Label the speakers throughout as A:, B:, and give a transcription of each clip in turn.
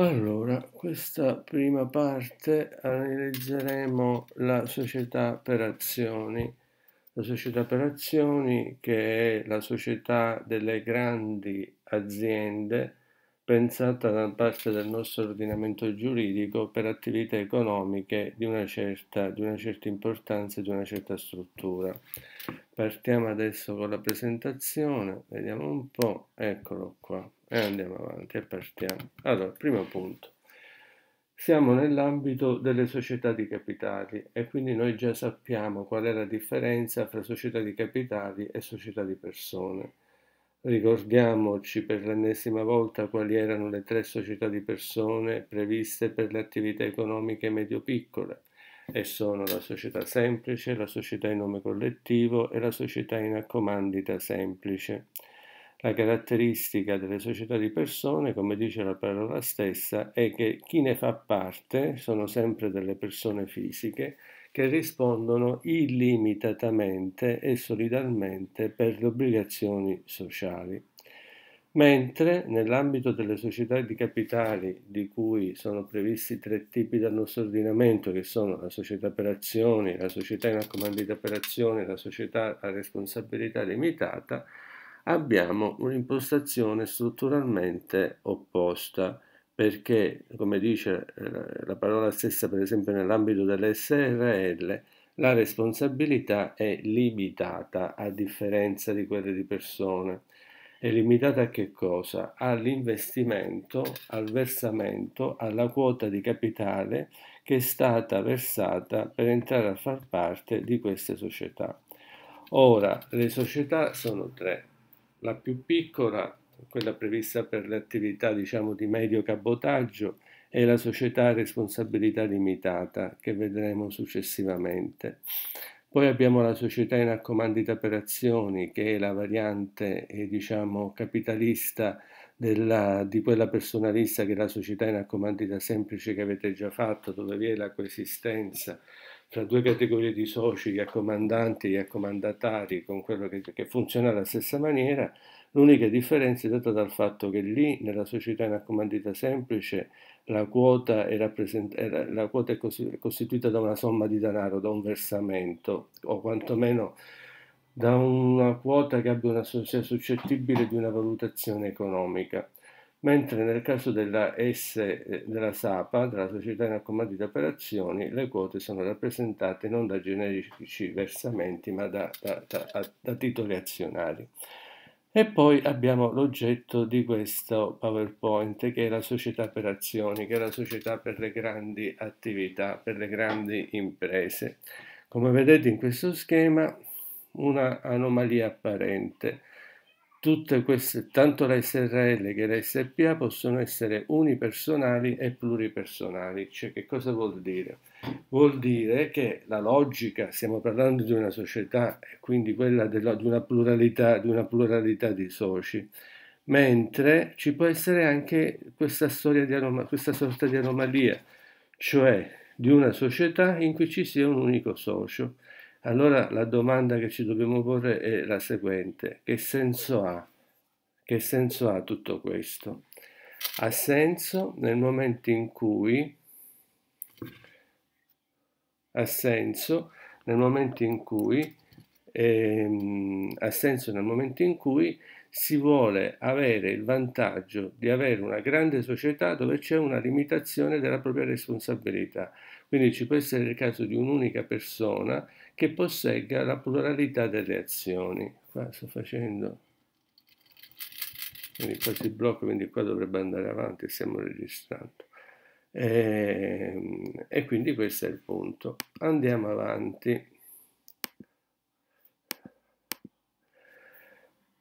A: Allora, questa prima parte analizzeremo la società per azioni. La società per azioni che è la società delle grandi aziende pensata da parte del nostro ordinamento giuridico per attività economiche di una certa, di una certa importanza e di una certa struttura partiamo adesso con la presentazione vediamo un po eccolo qua e andiamo avanti e partiamo allora primo punto siamo nell'ambito delle società di capitali e quindi noi già sappiamo qual è la differenza tra società di capitali e società di persone. Ricordiamoci per l'ennesima volta quali erano le tre società di persone previste per le attività economiche medio-piccole e sono la società semplice, la società in nome collettivo e la società in accomandita semplice. La caratteristica delle società di persone, come dice la parola stessa, è che chi ne fa parte sono sempre delle persone fisiche che rispondono illimitatamente e solidalmente per le obbligazioni sociali mentre nell'ambito delle società di capitali di cui sono previsti tre tipi dal nostro ordinamento, che sono la società per azioni, la società in accomandita per azioni, la società a responsabilità limitata, abbiamo un'impostazione strutturalmente opposta perché, come dice eh, la parola stessa, per esempio nell'ambito delle SRL, la responsabilità è limitata a differenza di quelle di persone è limitata a che cosa? All'investimento, al versamento, alla quota di capitale che è stata versata per entrare a far parte di queste società. Ora, le società sono tre. La più piccola, quella prevista per le attività diciamo, di medio cabotaggio, è la società a responsabilità limitata, che vedremo successivamente. Poi abbiamo la società in accomandita per azioni, che è la variante eh, diciamo, capitalista della, di quella personalista che è la società in accomandita semplice che avete già fatto, dove vi è la coesistenza tra due categorie di soci, gli accomandanti e gli accomandatari, con quello che, che funziona alla stessa maniera. L'unica differenza è data dal fatto che lì, nella società in accomandita semplice, la quota è, rappresent- la quota è costituita da una somma di denaro, da un versamento o quantomeno da una quota che abbia una, sia suscettibile di una valutazione economica, mentre nel caso della S eh, della SAPA, della società in accomodi per operazioni, le quote sono rappresentate non da generici versamenti ma da, da, da, da titoli azionari. E poi abbiamo l'oggetto di questo PowerPoint che è la società per azioni, che è la società per le grandi attività, per le grandi imprese. Come vedete in questo schema una anomalia apparente Tutte queste, tanto la SRL che la SPA, possono essere unipersonali e pluripersonali. Cioè, che cosa vuol dire? Vuol dire che la logica, stiamo parlando di una società, e quindi quella della, di, una pluralità, di una pluralità di soci, mentre ci può essere anche questa, anoma, questa sorta di anomalia, cioè di una società in cui ci sia un unico socio. Allora la domanda che ci dobbiamo porre è la seguente, che senso ha? Che senso ha tutto questo? Ha senso nel momento in cui ha senso nel momento in cui ehm, ha senso nel momento in cui si vuole avere il vantaggio di avere una grande società dove c'è una limitazione della propria responsabilità. Quindi ci può essere il caso di un'unica persona che possegga la pluralità delle azioni. Qua sto facendo, quindi qua si blocca, quindi qua dovrebbe andare avanti, stiamo registrando. E, ehm, e quindi questo è il punto. Andiamo avanti.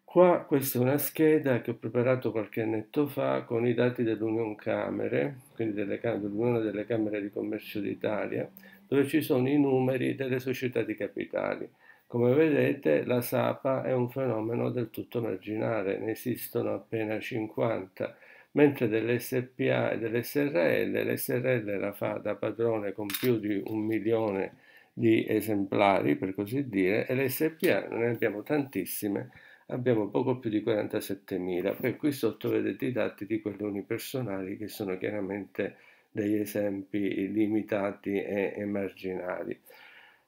A: Qua questa è una scheda che ho preparato qualche annetto fa con i dati dell'Unione Camere, quindi dell'Unione delle Camere di Commercio d'Italia, dove ci sono i numeri delle società di capitali. Come vedete la Sapa è un fenomeno del tutto marginale, ne esistono appena 50, mentre dell'SPA e dell'SRL, l'SRL la fa da padrone con più di un milione di esemplari, per così dire, e l'SPA ne abbiamo tantissime, abbiamo poco più di 47.000, poi qui sotto vedete i dati di quelli unipersonali che sono chiaramente degli esempi limitati e, marginali.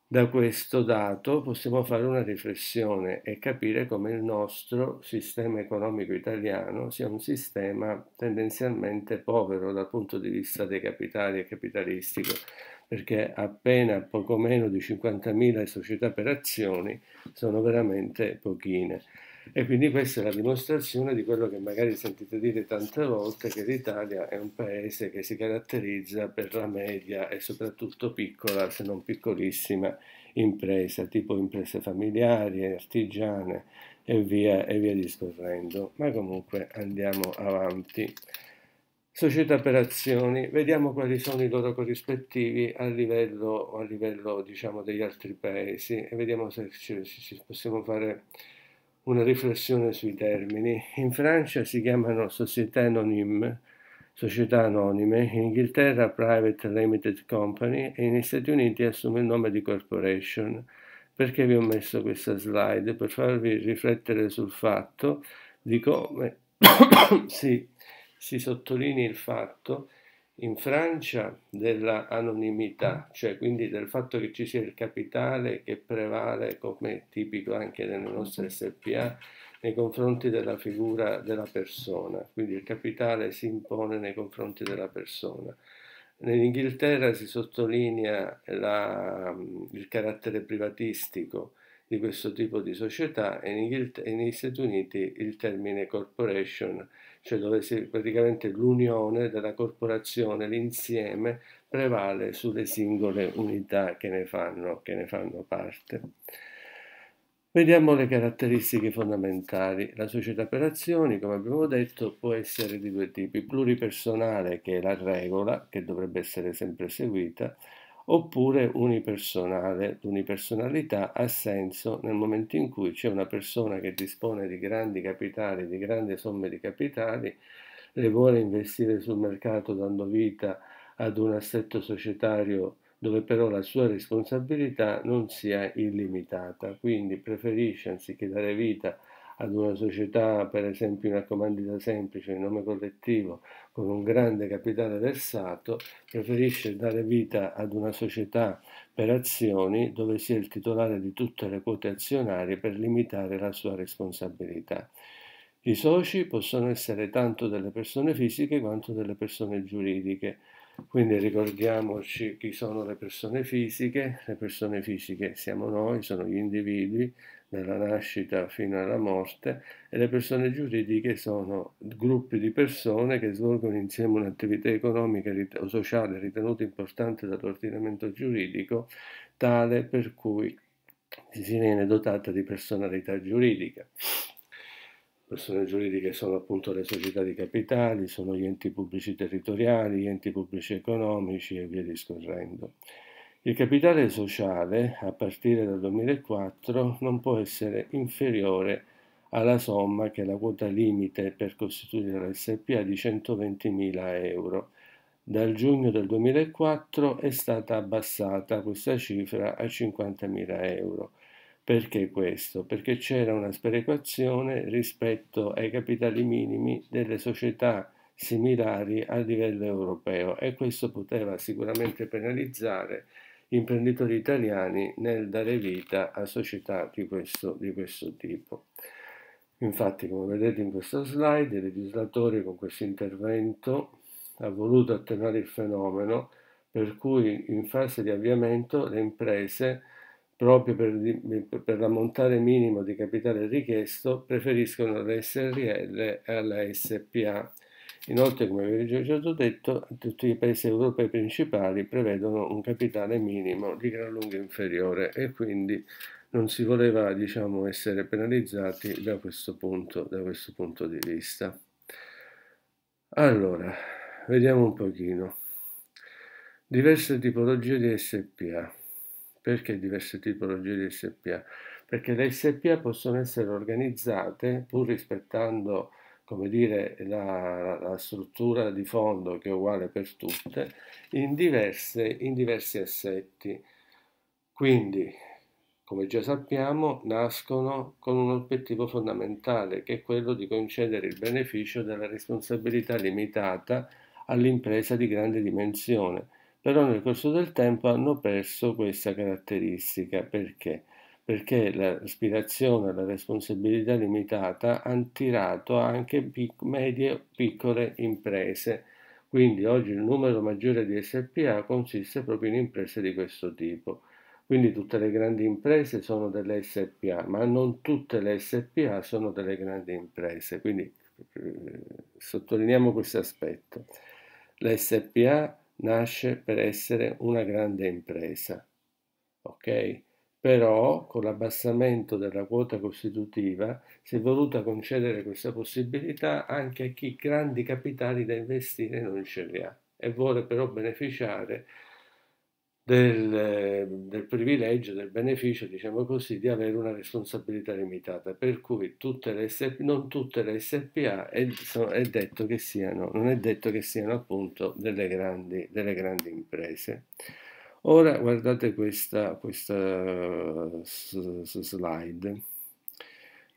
A: Da questo dato possiamo fare una riflessione e capire come il nostro sistema economico italiano sia un sistema tendenzialmente povero dal punto di vista dei capitali e capitalistico, perché appena poco meno di 50.000 società per azioni sono veramente pochine. E quindi questa è la dimostrazione di quello che magari sentite dire tante volte, che l'Italia è un paese che si caratterizza per la media e soprattutto piccola, se non piccolissima, impresa, tipo imprese familiari, artigiane e via, e via discorrendo. Ma comunque andiamo avanti. Società per azioni, vediamo quali sono i loro corrispettivi a livello, a livello diciamo, degli altri paesi e vediamo se ci, ci possiamo fare una riflessione sui termini. In Francia si chiamano Société Anonyme, società anonime, in Inghilterra private limited company e negli Stati Uniti assume il nome di corporation. Perché vi ho messo questa slide? Per farvi riflettere sul fatto di come si, si sottolinea il fatto in Francia dell'anonimità, ah. cioè quindi del fatto che ci sia il capitale che prevale, come tipico anche nelle nostre SPA, nei confronti della figura della persona, quindi il capitale si impone nei confronti della persona. Nell'Inghilterra si sottolinea la, mm, il carattere privatistico di questo tipo di società e negli Stati Uniti il termine corporation cioè dove si, praticamente l'unione della corporazione, l'insieme, prevale sulle singole unità che ne fanno, che ne fanno parte. Vediamo le caratteristiche fondamentali. La società per azioni, come abbiamo detto, può essere di due tipi, pluripersonale che è la regola, che dovrebbe essere sempre seguita, oppure unipersonale. L'unipersonalità ha senso nel momento in cui c'è una persona che dispone di grandi capitali, di grandi somme di capitali, le vuole investire sul mercato dando vita ad un assetto societario dove però la sua responsabilità non sia illimitata, quindi preferisce anziché dare vita a ad una società, per esempio una comandita semplice, in nome collettivo, con un grande capitale versato, preferisce dare vita ad una società per azioni dove sia il titolare di tutte le quote azionarie per limitare la sua responsabilità. I soci possono essere tanto delle persone fisiche quanto delle persone giuridiche. Quindi ricordiamoci chi sono le persone fisiche, le persone fisiche siamo noi, sono gli individui, dalla nascita fino alla morte, e le persone giuridiche sono gruppi di persone che svolgono insieme un'attività economica o sociale ritenuta importante dall'ordinamento giuridico, tale per cui si viene dotata di personalità giuridica. Persone giuridiche sono appunto le società di capitali, sono gli enti pubblici territoriali, gli enti pubblici economici e via discorrendo. Il capitale sociale, a partire dal 2004, non può essere inferiore alla somma che è la quota limite per costituire la SPA di 120.000 euro. Dal giugno del 2004 è stata abbassata questa cifra a 50.000 euro. Perché questo? Perché c'era una sperequazione rispetto ai capitali minimi delle società similari a livello europeo e questo poteva sicuramente penalizzare imprenditori italiani nel dare vita a società di questo, di questo tipo. Infatti, come vedete in questa slide, il legislatore con questo intervento ha voluto attenuare il fenomeno per cui in fase di avviamento le imprese, proprio per, per l'ammontare minimo di capitale richiesto, preferiscono le SRL alla SPA Inoltre, come vi ho già detto, tutti i paesi europei principali prevedono un capitale minimo di gran lunga inferiore e quindi non si voleva diciamo, essere penalizzati da questo, punto, da questo punto di vista. Allora, vediamo un pochino. Diverse tipologie di SPA. Perché diverse tipologie di SPA? Perché le SPA possono essere organizzate, pur rispettando come dire, la, la, struttura di fondo che è uguale per tutte, in, diverse, in diversi assetti. Quindi, come già sappiamo, nascono con un obiettivo fondamentale, che è quello di concedere il beneficio della responsabilità limitata all'impresa di grande dimensione, però nel corso del tempo hanno perso questa caratteristica. Perché? perché l'aspirazione alla responsabilità limitata ha tirato anche pic- medie piccole imprese. Quindi oggi il numero maggiore di SPA consiste proprio in imprese di questo tipo. Quindi tutte le grandi imprese sono delle SPA, ma non tutte le SPA sono delle grandi imprese. Quindi eh, sottolineiamo questo aspetto. L'SPA nasce per essere una grande impresa. Okay? Però con l'abbassamento della quota costitutiva si è voluta concedere questa possibilità anche a chi grandi capitali da investire non ce li ha e vuole però beneficiare del, del, privilegio, del beneficio, diciamo così, di avere una responsabilità limitata, per cui tutte le SP, non tutte le SPA è, è, detto che siano, non è detto che siano appunto delle grandi, delle grandi imprese. Ora guardate questa, questa slide,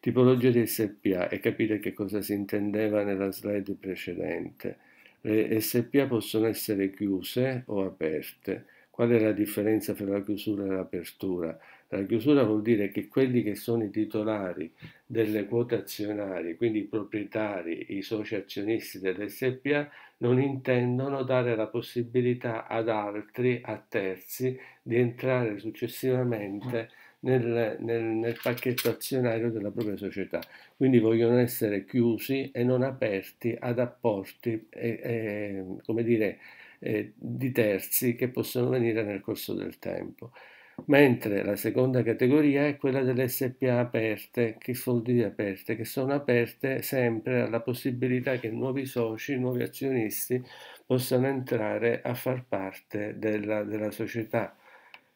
A: tipologia di SPA e capite che cosa si intendeva nella slide precedente. Le SPA possono essere chiuse o aperte. Qual è la differenza tra la chiusura e l'apertura? La chiusura vuol dire che quelli che sono i titolari delle quote azionarie, quindi i proprietari, i soci azionisti dell'SPA, non intendono dare la possibilità ad altri, a terzi, di entrare successivamente mm. nel, nel, nel, pacchetto azionario della propria società. Quindi vogliono essere chiusi e non aperti ad apporti e, e, come dire, eh, di terzi che possono venire nel corso del tempo mentre la seconda categoria è quella delle SPA aperte, che vuol aperte, che sono aperte sempre alla possibilità che nuovi soci, nuovi azionisti possano entrare a far parte della, della società.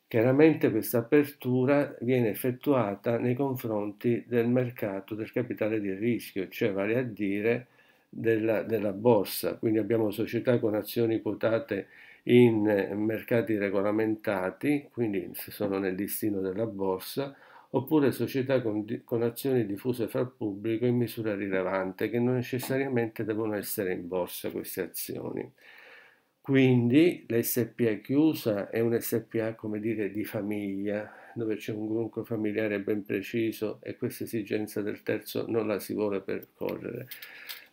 A: Chiaramente questa apertura viene effettuata nei confronti del mercato del capitale di rischio, cioè vale a dire della, della borsa, quindi abbiamo società con azioni quotate in eh, mercati regolamentati, quindi se sono nel listino della borsa, oppure società con, con, azioni diffuse fra il pubblico in misura rilevante, che non necessariamente devono essere in borsa queste azioni. Quindi l'SPA chiusa è un SPA, come dire, di famiglia, dove c'è un gruppo familiare ben preciso e questa esigenza del terzo non la si vuole percorrere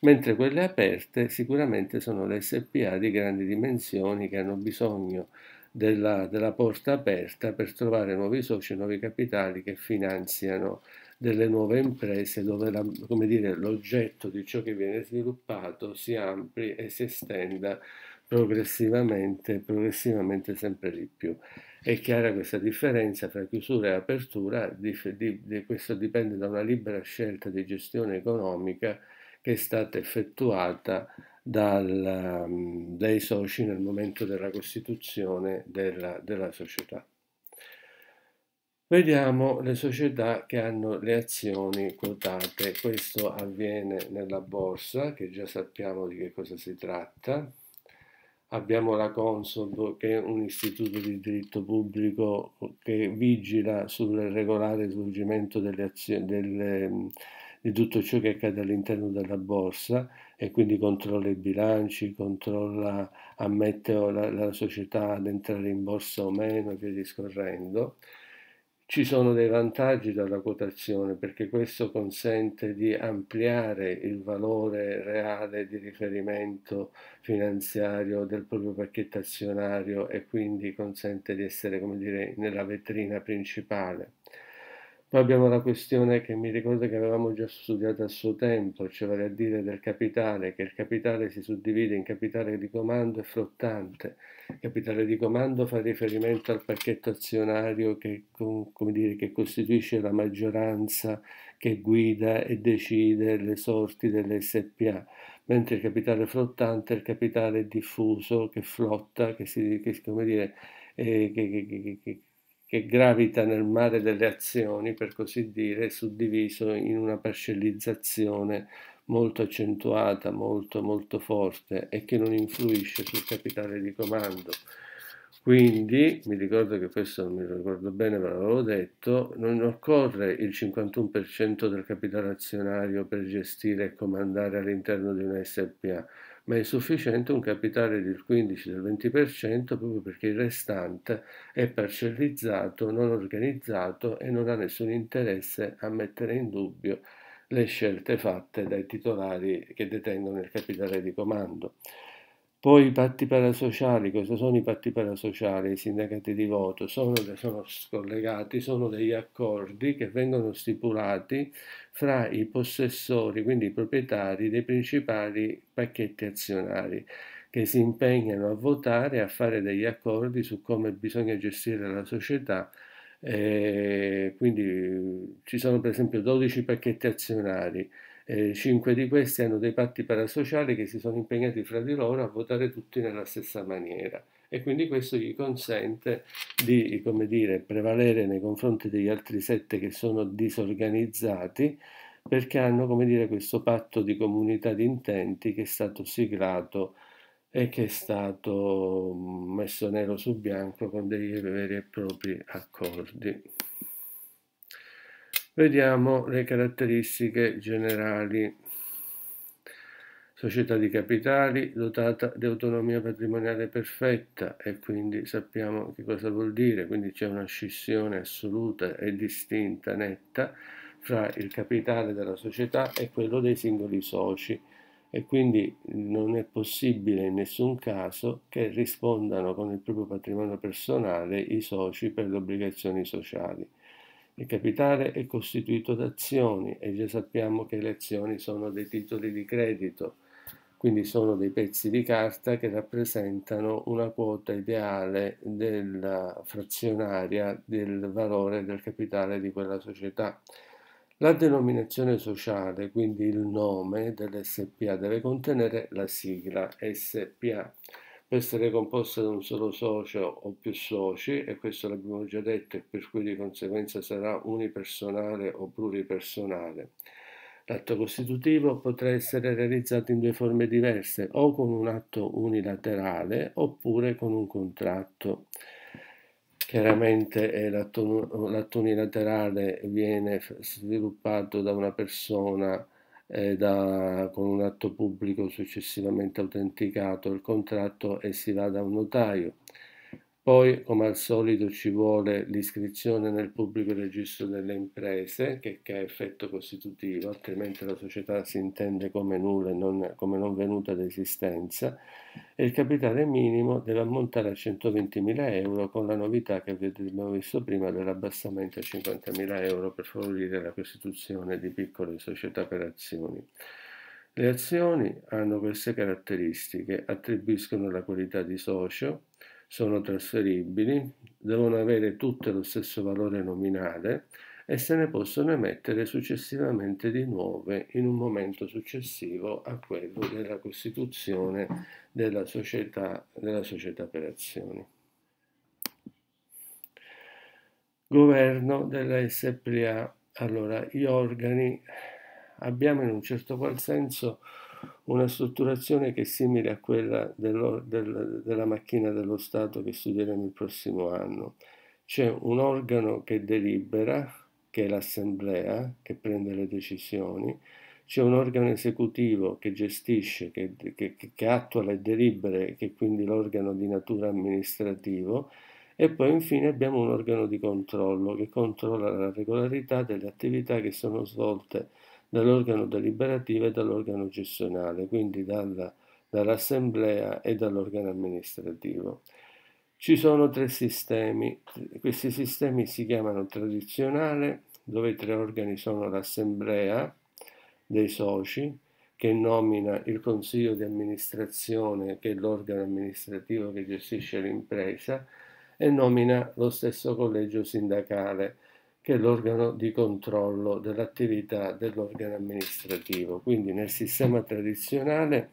A: mentre quelle aperte sicuramente sono le SPA di grandi dimensioni che hanno bisogno della, della porta aperta per trovare nuovi soci, nuovi capitali che finanziano delle nuove imprese dove la, dire, l'oggetto di ciò che viene sviluppato si ampli e si estenda progressivamente, progressivamente sempre di più. È chiara questa differenza tra chiusura e apertura, di, di, di, questo dipende da una libera scelta di gestione economica che è stata effettuata dal, mm, dai soci nel momento della costituzione della, della società. Vediamo le società che hanno le azioni quotate. Questo avviene nella borsa, che già sappiamo di che cosa si tratta. Abbiamo la Consob, che è un istituto di diritto pubblico che vigila sul regolare svolgimento delle azioni, delle, mm, di tutto ciò che accade all'interno della borsa e quindi controlla i bilanci, controlla, ammette la, la società ad entrare in borsa o meno e via discorrendo. Ci sono dei vantaggi dalla quotazione perché questo consente di ampliare il valore reale di riferimento finanziario del proprio pacchetto azionario e quindi consente di essere, come dire, nella vetrina principale poi abbiamo la questione che mi ricordo che avevamo già studiato a suo tempo, cioè vale a dire del capitale, che il capitale si suddivide in capitale di comando e flottante. Il capitale di comando fa riferimento al pacchetto azionario che, dire, che costituisce la maggioranza che guida e decide le sorti delle SPA, mentre il capitale flottante è il capitale diffuso che flotta, che, si, che, dire, eh, che, che gravita nel mare delle azioni, per così dire, suddiviso in una parcellizzazione molto accentuata, molto, molto forte e che non influisce sul capitale di comando. Quindi, mi ricordo che questo non mi ricordo bene, ma l'avevo detto, non occorre il 51% del capitale azionario per gestire e comandare all'interno di una SPA ma è sufficiente un capitale del 15-20% proprio perché il restante è parcellizzato, non organizzato e non ha nessun interesse a mettere in dubbio le scelte fatte dai titolari che detengono il capitale di comando. Poi i patti parasociali, cosa sono i patti parasociali? I sindacati di voto sono, sono scollegati, sono degli accordi che vengono stipulati fra i possessori, quindi i proprietari dei principali pacchetti azionari che si impegnano a votare, a fare degli accordi su come bisogna gestire la società. E eh, quindi ci sono per esempio 12 pacchetti azionari eh, cinque di questi hanno dei patti parasociali che si sono impegnati fra di loro a votare tutti nella stessa maniera e quindi questo gli consente di dire, prevalere nei confronti degli altri sette che sono disorganizzati perché hanno come dire, questo patto di comunità di intenti che è stato siglato e che è stato mm, messo nero su bianco con dei veri e propri accordi. Vediamo le caratteristiche generali. Società di capitali dotata di autonomia patrimoniale perfetta e quindi sappiamo che cosa vuol dire, quindi c'è una scissione assoluta e distinta, netta, fra il capitale della società e quello dei singoli soci e quindi non è possibile in nessun caso che rispondano con il proprio patrimonio personale i soci per le obbligazioni sociali. Il capitale è costituito da azioni e già sappiamo che le azioni sono dei titoli di credito, quindi sono dei pezzi di carta che rappresentano una quota ideale della frazionaria del valore del capitale di quella società. La denominazione sociale, quindi il nome dell'SPA, deve contenere la sigla SPA può essere composta da un solo socio o più soci, e questo l'abbiamo già detto, e per cui di conseguenza sarà unipersonale o pluripersonale. L'atto costitutivo potrà essere realizzato in due forme diverse, o con un atto unilaterale oppure con un contratto. Chiaramente eh, l'atto, l'atto unilaterale viene sviluppato da una persona eh, da, con un atto pubblico successivamente autenticato il contratto e si va da un notaio poi, come al solito, ci vuole l'iscrizione nel pubblico registro delle imprese, che, che ha effetto costitutivo, altrimenti la società si intende come nulla e non, come non venuta ad esistenza, e il capitale minimo deve ammontare a 120.000 euro, con la novità che abbiamo visto prima dell'abbassamento a 50.000 euro per favorire la costituzione di piccole società per azioni. Le azioni hanno queste caratteristiche, attribuiscono la qualità di socio, sono trasferibili, devono avere tutte lo stesso valore nominale e se ne possono emettere successivamente di nuove in un momento successivo a quello della costituzione della società, della società per azioni. Governo della SPA. Allora, gli organi abbiamo in un certo qual senso una strutturazione che è simile a quella dello, del, della macchina dello Stato che studieremo il prossimo anno. C'è un organo che delibera, che è l'assemblea, che prende le decisioni, c'è un organo esecutivo che gestisce, che, che, che attua le delibere, che è quindi l'organo di natura amministrativo, e poi infine abbiamo un organo di controllo che controlla la regolarità delle attività che sono svolte dall'organo deliberativo e dall'organo gestionale, quindi dalla, dall'assemblea e dall'organo amministrativo. Ci sono tre sistemi, questi sistemi si chiamano tradizionale, dove i tre organi sono l'assemblea dei soci, che nomina il consiglio di amministrazione, che è l'organo amministrativo che gestisce l'impresa, e nomina lo stesso collegio sindacale, che è l'organo di controllo dell'attività dell'organo amministrativo. Quindi nel sistema tradizionale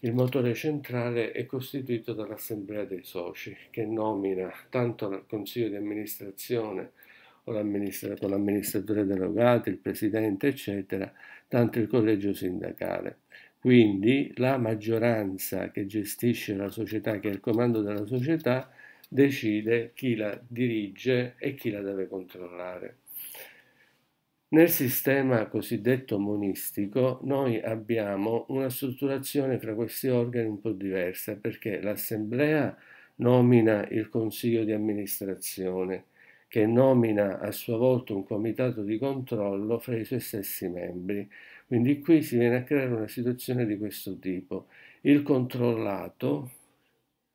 A: il motore centrale è costituito dall'assemblea dei soci che nomina tanto il consiglio di amministrazione con l'amministratore delegato, il presidente, eccetera, tanto il collegio sindacale. Quindi la maggioranza che gestisce la società, che è il comando della società, decide chi la dirige e chi la deve controllare. Nel sistema cosiddetto monistico noi abbiamo una strutturazione fra questi organi un po' diversa perché l'assemblea nomina il consiglio di amministrazione che nomina a sua volta un comitato di controllo fra i suoi stessi membri. Quindi qui si viene a creare una situazione di questo tipo. Il controllato,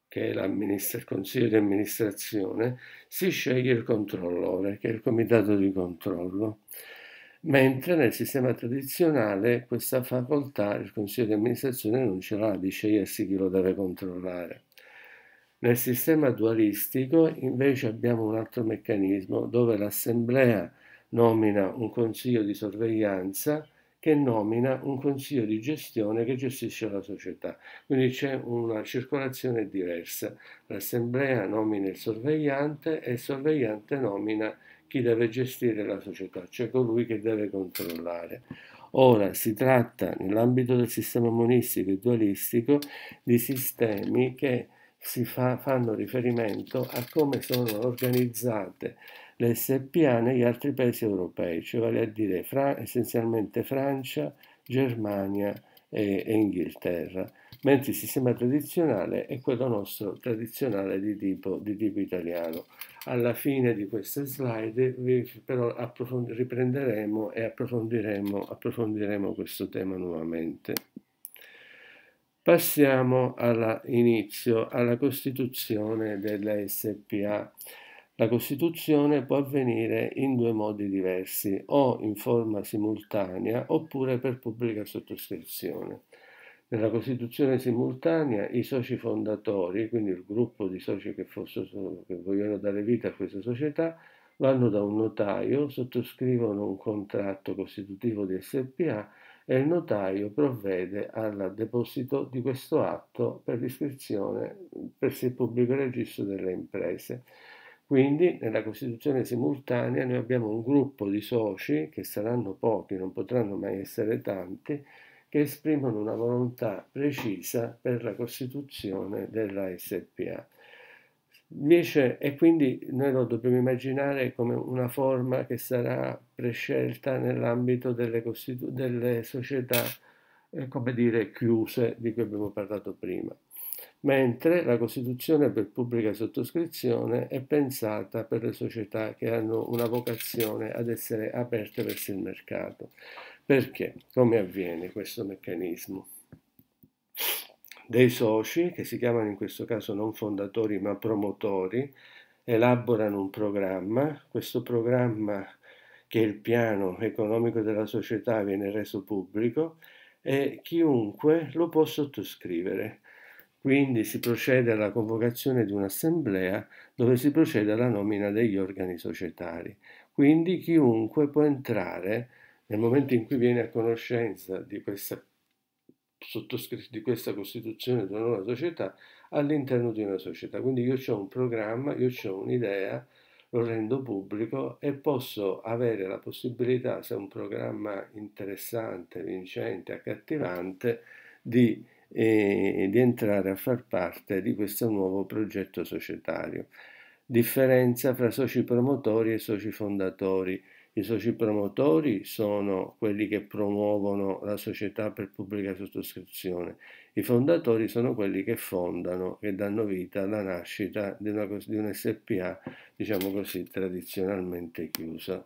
A: che è il consiglio di amministrazione, si sceglie il controllore, che è il comitato di controllo, mentre nel sistema tradizionale questa facoltà il consiglio di amministrazione non ce l'ha di scegliersi chi lo deve controllare. Nel sistema dualistico invece abbiamo un altro meccanismo dove l'assemblea nomina un consiglio di sorveglianza che nomina un consiglio di gestione che gestisce la società. Quindi c'è una circolazione diversa. L'assemblea nomina il sorvegliante e il sorvegliante nomina chi deve gestire la società, cioè colui che deve controllare. Ora si tratta, nell'ambito del sistema monistico e dualistico, di sistemi che si fa, fanno riferimento a come sono organizzate l'SPA negli altri paesi europei, cioè vale a dire fra, essenzialmente Francia, Germania e, e Inghilterra, mentre il sistema tradizionale è quello nostro tradizionale di tipo, di tipo italiano. Alla fine di queste slide però riprenderemo e approfondiremo, approfondiremo questo tema nuovamente. Passiamo all'inizio, alla costituzione della SPA. La costituzione può avvenire in due modi diversi, o in forma simultanea oppure per pubblica sottoscrizione. Nella costituzione simultanea i soci fondatori, quindi il gruppo di soci che, fossero, che vogliono dare vita a questa società, vanno da un notaio, sottoscrivono un contratto costitutivo di SPA e il notaio provvede al deposito di questo atto per l'iscrizione presso il pubblico registro delle imprese quindi nella costituzione simultanea noi abbiamo un gruppo di soci, che saranno pochi, non potranno mai essere tanti, che esprimono una volontà precisa per la costituzione della SPA. Invece, e quindi noi lo dobbiamo immaginare come una forma che sarà prescelta nell'ambito delle, delle società, eh, come dire, chiuse di cui abbiamo parlato prima mentre la Costituzione per pubblica sottoscrizione è pensata per le società che hanno una vocazione ad essere aperte verso il mercato. Perché? Come avviene questo meccanismo? Dei soci, che si chiamano in questo caso non fondatori ma promotori, elaborano un programma, questo programma che è il piano economico della società viene reso pubblico e chiunque lo può sottoscrivere. Quindi si procede alla convocazione di un'assemblea dove si procede alla nomina degli organi societari. Quindi chiunque può entrare nel momento in cui viene a conoscenza di questa, di questa costituzione di una nuova società all'interno di una società. Quindi io ho un programma, io ho un'idea, lo rendo pubblico e posso avere la possibilità, se è un programma interessante, vincente, accattivante, di e di entrare a far parte di questo nuovo progetto societario. Differenza fra soci promotori e soci fondatori. I soci promotori sono quelli che promuovono la società per pubblica sottoscrizione, i fondatori sono quelli che fondano, che danno vita alla nascita di una, di una SPA, diciamo così, tradizionalmente chiusa.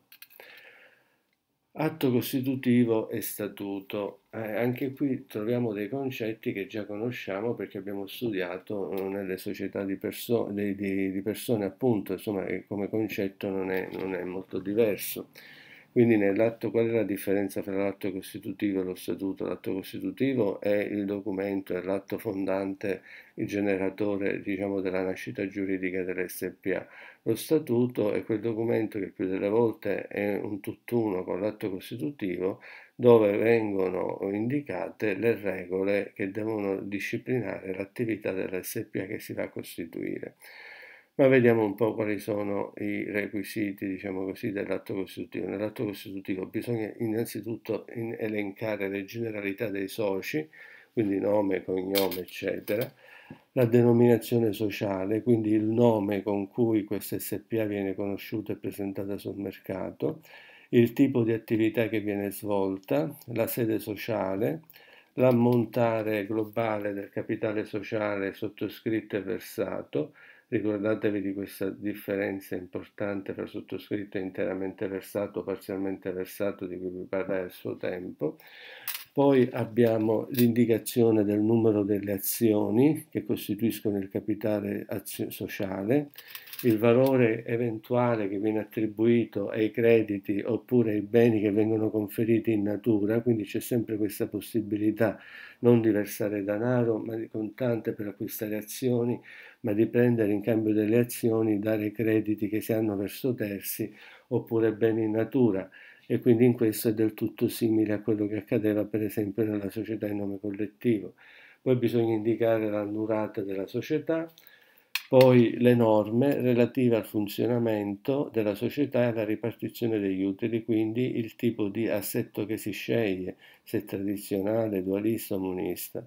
A: Atto costitutivo e statuto. Eh, anche qui troviamo dei concetti che già conosciamo perché abbiamo studiato eh, nelle società di, perso di, di, di persone, appunto, insomma come concetto non è, non è molto diverso. Quindi nell'atto qual è la differenza tra l'atto costitutivo e lo statuto? L'atto costitutivo è il documento, è l'atto fondante, il generatore diciamo, della nascita giuridica dell'SPA. Lo statuto è quel documento che più delle volte è un tutt'uno con l'atto costitutivo dove vengono indicate le regole che devono disciplinare l'attività dell'SPA che si va a costituire ma vediamo un po' quali sono i requisiti, diciamo così, dell'atto costitutivo. Nell'atto costitutivo bisogna innanzitutto elencare le generalità dei soci, quindi nome, cognome, eccetera, la denominazione sociale, quindi il nome con cui questa SPA viene conosciuta e presentata sul mercato, il tipo di attività che viene svolta, la sede sociale, l'ammontare globale del capitale sociale sottoscritto e versato, Ricordatevi di questa differenza importante fra sottoscritto interamente versato o parzialmente versato di cui vi parlai al suo tempo. Poi abbiamo l'indicazione del numero delle azioni che costituiscono il capitale sociale, il valore eventuale che viene attribuito ai crediti oppure ai beni che vengono conferiti in natura, quindi c'è sempre questa possibilità non di versare denaro ma di contante per acquistare azioni ma di prendere in cambio delle azioni, dare crediti che si hanno verso terzi oppure beni in natura e quindi in questo è del tutto simile a quello che accadeva per esempio nella società in nome collettivo. Poi bisogna indicare la durata della società, poi le norme relative al funzionamento della società e alla ripartizione degli utili, quindi il tipo di assetto che si sceglie, se tradizionale, dualista o monista.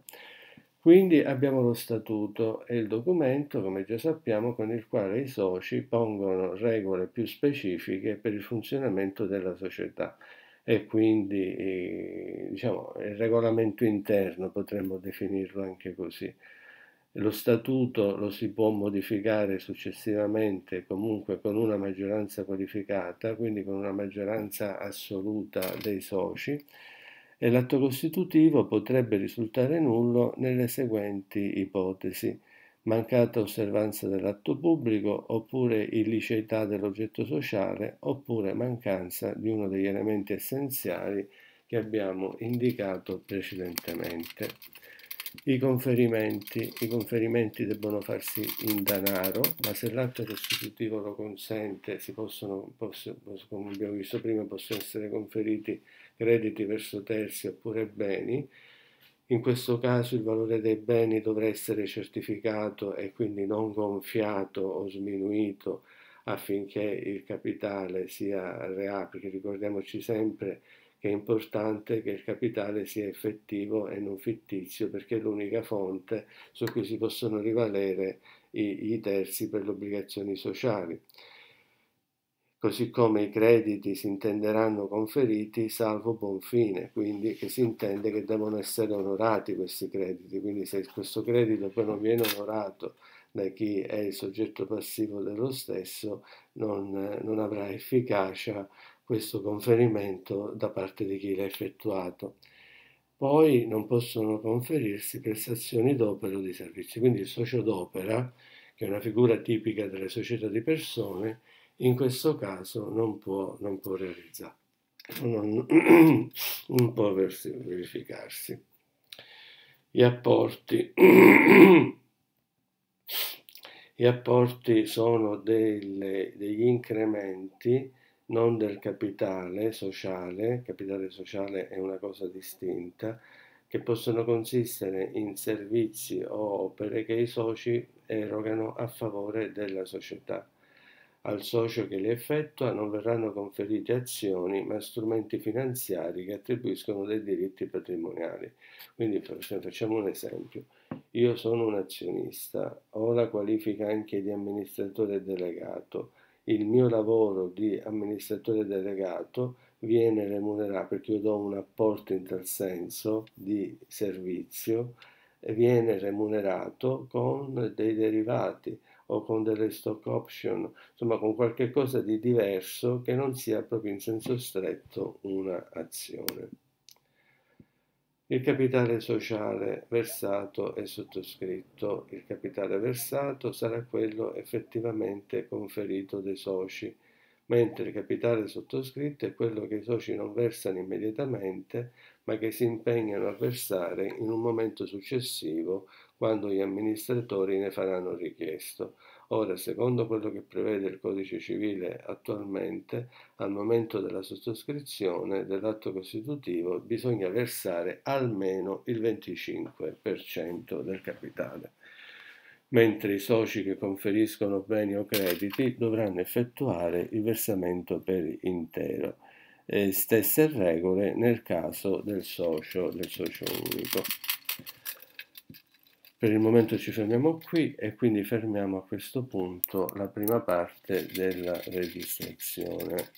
A: Quindi abbiamo lo statuto e il documento, come già sappiamo, con il quale i soci pongono regole più specifiche per il funzionamento della società e quindi eh, diciamo, il regolamento interno potremmo definirlo anche così. Lo statuto lo si può modificare successivamente comunque con una maggioranza qualificata, quindi con una maggioranza assoluta dei soci e l'atto costitutivo potrebbe risultare nullo nelle seguenti ipotesi mancata osservanza dell'atto pubblico oppure illiceità dell'oggetto sociale oppure mancanza di uno degli elementi essenziali che abbiamo indicato precedentemente. I conferimenti. I conferimenti debbono farsi in denaro, ma se l'atto costitutivo lo consente, si possono, possono, come abbiamo visto prima, possono essere conferiti crediti verso terzi oppure beni. In questo caso il valore dei beni dovrà essere certificato e quindi non gonfiato o sminuito affinché il capitale sia reale, perché ricordiamoci sempre che è importante che il capitale sia effettivo e non fittizio, perché è l'unica fonte su cui si possono rivalere i, i terzi per le obbligazioni sociali così come i crediti si intenderanno conferiti salvo buon fine, quindi che si intende che devono essere onorati questi crediti, quindi se questo credito poi non viene onorato da chi è il soggetto passivo dello stesso, non, non avrà efficacia questo conferimento da parte di chi l'ha effettuato. Poi non possono conferirsi prestazioni d'opera o di servizi, quindi il socio d'opera, che è una figura tipica delle società di persone, in questo caso non può, non può realizzare, non, non può verificarsi. Gli apporti, gli apporti sono delle, degli incrementi non del capitale sociale, capitale sociale è una cosa distinta, che possono consistere in servizi o opere che i soci erogano a favore della società. Al socio che le effettua non verranno conferite azioni ma strumenti finanziari che attribuiscono dei diritti patrimoniali. Quindi facciamo un esempio. Io sono un azionista, ho la qualifica anche di amministratore delegato. Il mio lavoro di amministratore delegato viene remunerato perché io do un apporto in tal senso di servizio, viene remunerato con dei derivati o con delle stock option, insomma con qualche cosa di diverso che non sia proprio in senso stretto un'azione. Il capitale sociale versato e sottoscritto. Il capitale versato sarà quello effettivamente conferito dai soci, mentre il capitale sottoscritto è quello che i soci non versano immediatamente, ma che si impegnano a versare in un momento successivo quando gli amministratori ne faranno richiesto. Ora, secondo quello che prevede il codice civile attualmente, al momento della sottoscrizione dell'atto costitutivo bisogna versare almeno il 25% del capitale, mentre i soci che conferiscono beni o crediti dovranno effettuare il versamento per intero. E stesse regole nel caso del socio, del socio unico. Per il momento ci fermiamo qui e quindi fermiamo a questo punto la prima parte della registrazione.